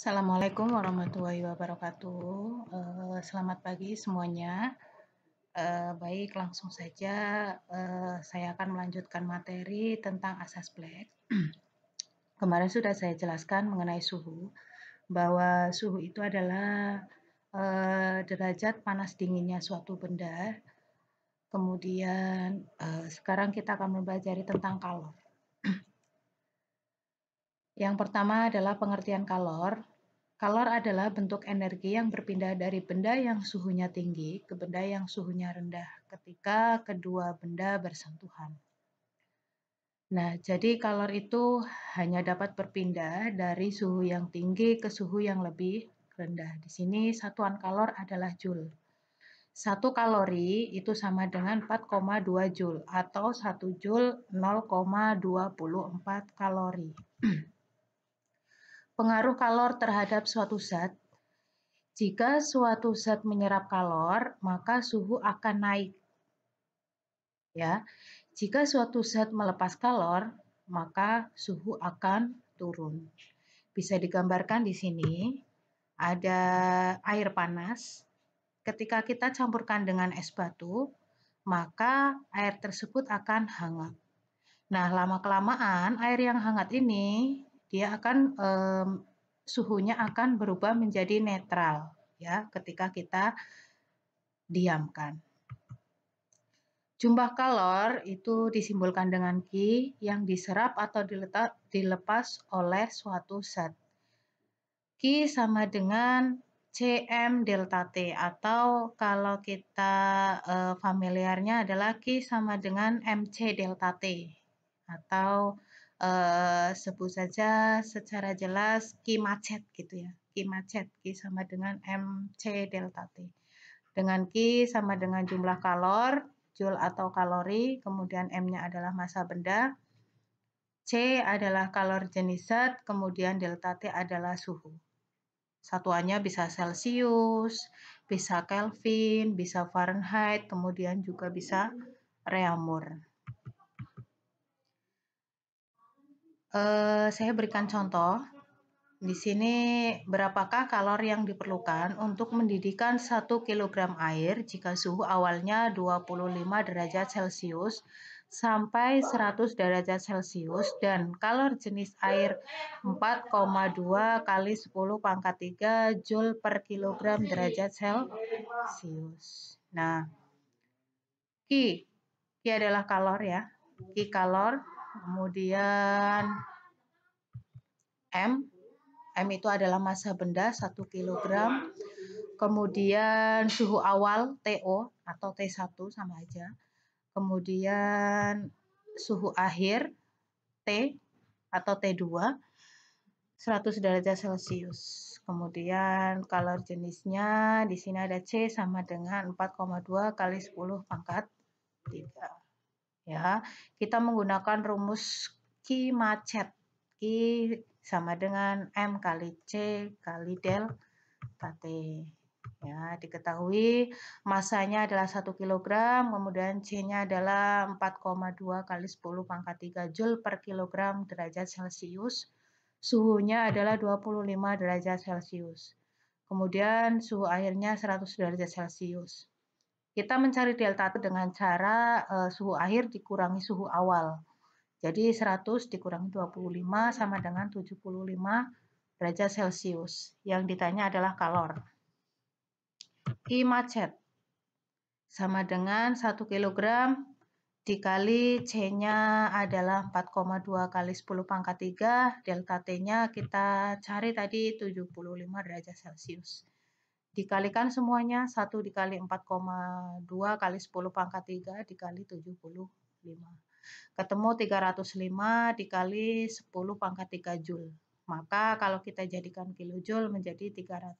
Assalamualaikum warahmatullahi wabarakatuh. Eh, selamat pagi semuanya. Eh, baik, langsung saja eh, saya akan melanjutkan materi tentang asas black. Kemarin sudah saya jelaskan mengenai suhu, bahwa suhu itu adalah derajat panas dinginnya suatu benda. Kemudian sekarang kita akan mempelajari tentang kalor. Yang pertama adalah pengertian kalor. Kalor adalah bentuk energi yang berpindah dari benda yang suhunya tinggi ke benda yang suhunya rendah ketika kedua benda bersentuhan. Nah, jadi kalor itu hanya dapat berpindah dari suhu yang tinggi ke suhu yang lebih rendah. Di sini satuan kalor adalah joule. Satu kalori itu sama dengan 4,2 joule atau 1 joule 0,24 kalori. Pengaruh kalor terhadap suatu zat. Jika suatu zat menyerap kalor, maka suhu akan naik. Ya. Jika suatu zat melepas kalor, maka suhu akan turun. Bisa digambarkan di sini ada air panas. Ketika kita campurkan dengan es batu, maka air tersebut akan hangat. Nah, lama-kelamaan air yang hangat ini dia akan um, suhunya akan berubah menjadi netral ya ketika kita diamkan. Jumlah kalor itu disimbolkan dengan Q yang diserap atau diletak, dilepas oleh suatu zat. Q sama dengan CM delta T atau kalau kita uh, familiarnya adalah Q sama dengan MC delta T atau Eh, sebut saja secara jelas Ki Macet gitu ya. Ki Macet, Ki sama dengan MC delta T. Dengan Ki sama dengan jumlah kalor, joule atau kalori, kemudian M-nya adalah massa benda, C adalah kalor jenis zat, kemudian delta T adalah suhu. Satuannya bisa Celsius, bisa Kelvin, bisa Fahrenheit, kemudian juga bisa Reaumur. eh, saya berikan contoh. Di sini berapakah kalor yang diperlukan untuk mendidihkan 1 kg air jika suhu awalnya 25 derajat Celcius sampai 100 derajat Celcius dan kalor jenis air 4,2 kali 10 pangkat 3 joule per kilogram derajat Celcius. Nah, Ki, Ki adalah kalor ya. Ki kalor Kemudian M. M itu adalah massa benda 1 kg. Kemudian suhu awal TO atau T1 sama aja. Kemudian suhu akhir T atau T2 100 derajat Celcius. Kemudian kalor jenisnya di sini ada C sama dengan 4,2 kali 10 pangkat 3 ya. Kita menggunakan rumus Q macet. Q sama dengan M kali C kali del T Ya, diketahui masanya adalah 1 kg, kemudian C-nya adalah 4,2 kali 10 pangkat 3 Joule per kilogram derajat Celcius. Suhunya adalah 25 derajat Celcius. Kemudian suhu airnya 100 derajat Celcius. Kita mencari delta T dengan cara uh, suhu akhir dikurangi suhu awal. Jadi 100 dikurangi 25 sama dengan 75 derajat Celcius. Yang ditanya adalah kalor. I macet sama dengan 1 kg dikali C-nya adalah 4,2 kali 10 pangkat 3, delta T-nya kita cari tadi 75 derajat Celcius dikalikan semuanya 1 dikali 4,2 kali 10 pangkat 3 dikali 75. Ketemu 305 dikali 10 pangkat 3 Joule. Maka kalau kita jadikan kilojoule menjadi 315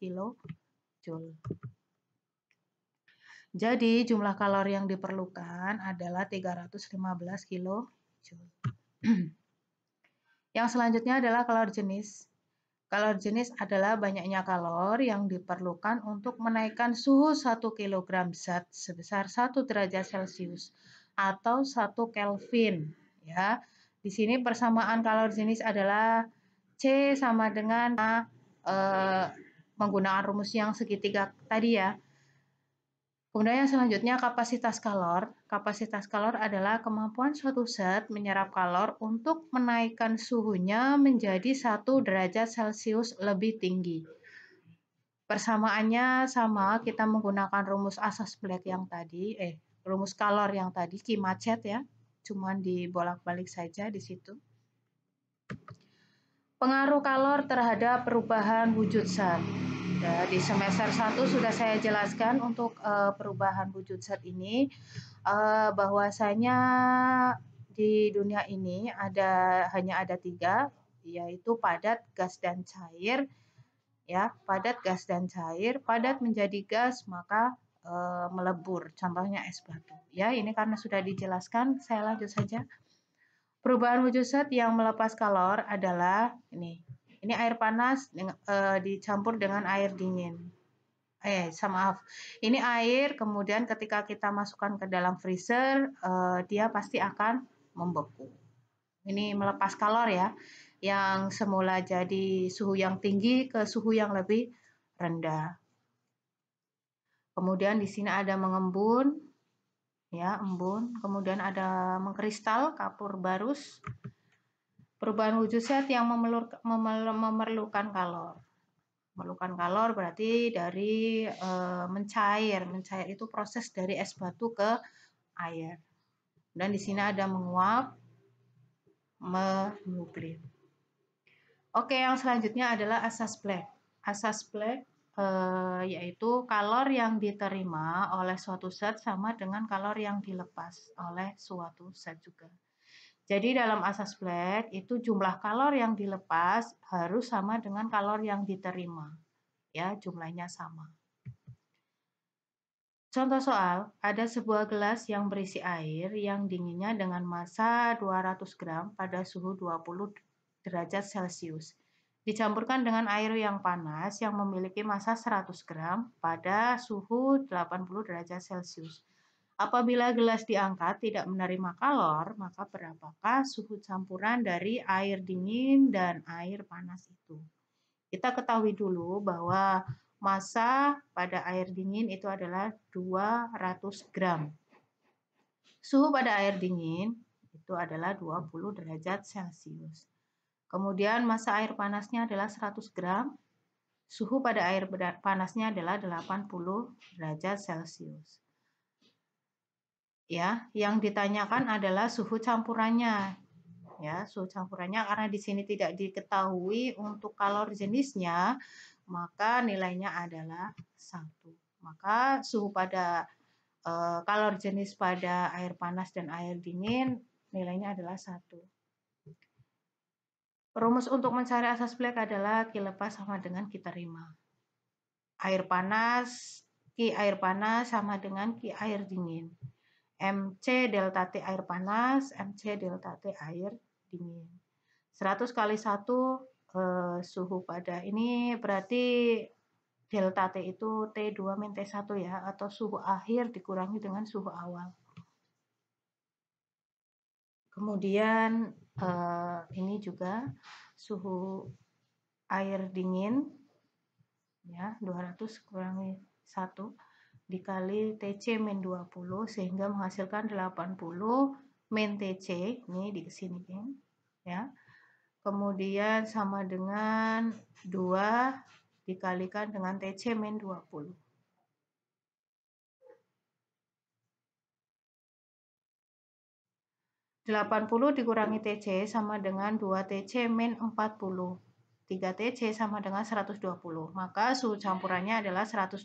kilojoule. Jadi jumlah kalori yang diperlukan adalah 315 kilojoule. yang selanjutnya adalah kalori jenis Kalor jenis adalah banyaknya kalor yang diperlukan untuk menaikkan suhu 1 kg zat sebesar 1 derajat Celcius atau 1 Kelvin ya. Di sini persamaan kalor jenis adalah C sama dengan A eh, e, menggunakan rumus yang segitiga tadi ya. Kemudian yang selanjutnya kapasitas kalor. Kapasitas kalor adalah kemampuan suatu zat menyerap kalor untuk menaikkan suhunya menjadi satu derajat Celcius lebih tinggi. Persamaannya sama, kita menggunakan rumus asas black yang tadi, eh rumus kalor yang tadi, kimacet ya, cuman dibolak-balik saja di situ. Pengaruh kalor terhadap perubahan wujud zat ya, Di semester 1 sudah saya jelaskan untuk uh, perubahan wujud zat ini uh, bahwasanya di dunia ini ada hanya ada tiga yaitu padat, gas dan cair. Ya, padat, gas dan cair. Padat menjadi gas maka uh, melebur, contohnya es batu. Ya, ini karena sudah dijelaskan, saya lanjut saja. Perubahan wujud zat yang melepas kalor adalah ini ini air panas uh, dicampur dengan air dingin. Eh, maaf. Ini air kemudian ketika kita masukkan ke dalam freezer, uh, dia pasti akan membeku. Ini melepas kalor ya, yang semula jadi suhu yang tinggi ke suhu yang lebih rendah. Kemudian di sini ada mengembun, ya embun. Kemudian ada mengkristal, kapur barus perubahan wujud zat yang memerlukan kalor. Memerlukan kalor berarti dari eh, mencair. Mencair itu proses dari es batu ke air. Dan di sini ada menguap, menuklir. Oke, yang selanjutnya adalah asas black. Asas black e, yaitu kalor yang diterima oleh suatu zat sama dengan kalor yang dilepas oleh suatu zat juga. Jadi dalam asas black itu jumlah kalor yang dilepas harus sama dengan kalor yang diterima. Ya, jumlahnya sama. Contoh soal, ada sebuah gelas yang berisi air yang dinginnya dengan massa 200 gram pada suhu 20 derajat Celcius. Dicampurkan dengan air yang panas yang memiliki massa 100 gram pada suhu 80 derajat Celcius. Apabila gelas diangkat tidak menerima kalor, maka berapakah suhu campuran dari air dingin dan air panas itu? Kita ketahui dulu bahwa massa pada air dingin itu adalah 200 gram. Suhu pada air dingin itu adalah 20 derajat Celcius. Kemudian massa air panasnya adalah 100 gram. Suhu pada air panasnya adalah 80 derajat Celcius ya yang ditanyakan adalah suhu campurannya ya suhu campurannya karena di sini tidak diketahui untuk kalor jenisnya maka nilainya adalah satu maka suhu pada e, kalor jenis pada air panas dan air dingin nilainya adalah satu rumus untuk mencari asas black adalah lepas sama dengan terima. air panas ki air panas sama dengan ki air dingin MC delta T air panas, MC delta T air dingin. 100 kali 1 eh, suhu pada ini berarti delta T itu T2 min T1 ya, atau suhu akhir dikurangi dengan suhu awal. Kemudian eh, ini juga suhu air dingin, ya 200 kurangi 1 dikali TC min 20 sehingga menghasilkan 80 min TC ini di sini ya. Kemudian sama dengan 2 dikalikan dengan TC min 20. 80 dikurangi TC sama dengan 2 TC min 40 3 tc sama dengan 120. Maka suhu campurannya adalah 120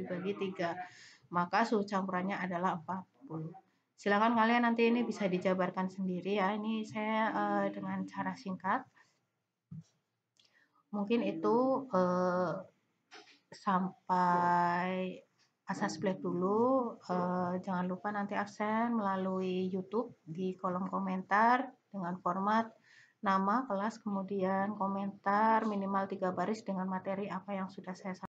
dibagi 3. Maka suhu campurannya adalah 40. Silakan kalian nanti ini bisa dijabarkan sendiri ya. Ini saya uh, dengan cara singkat. Mungkin itu uh, sampai asas black dulu. Uh, jangan lupa nanti absen melalui YouTube di kolom komentar dengan format nama kelas kemudian komentar minimal tiga baris dengan materi apa yang sudah saya sampaikan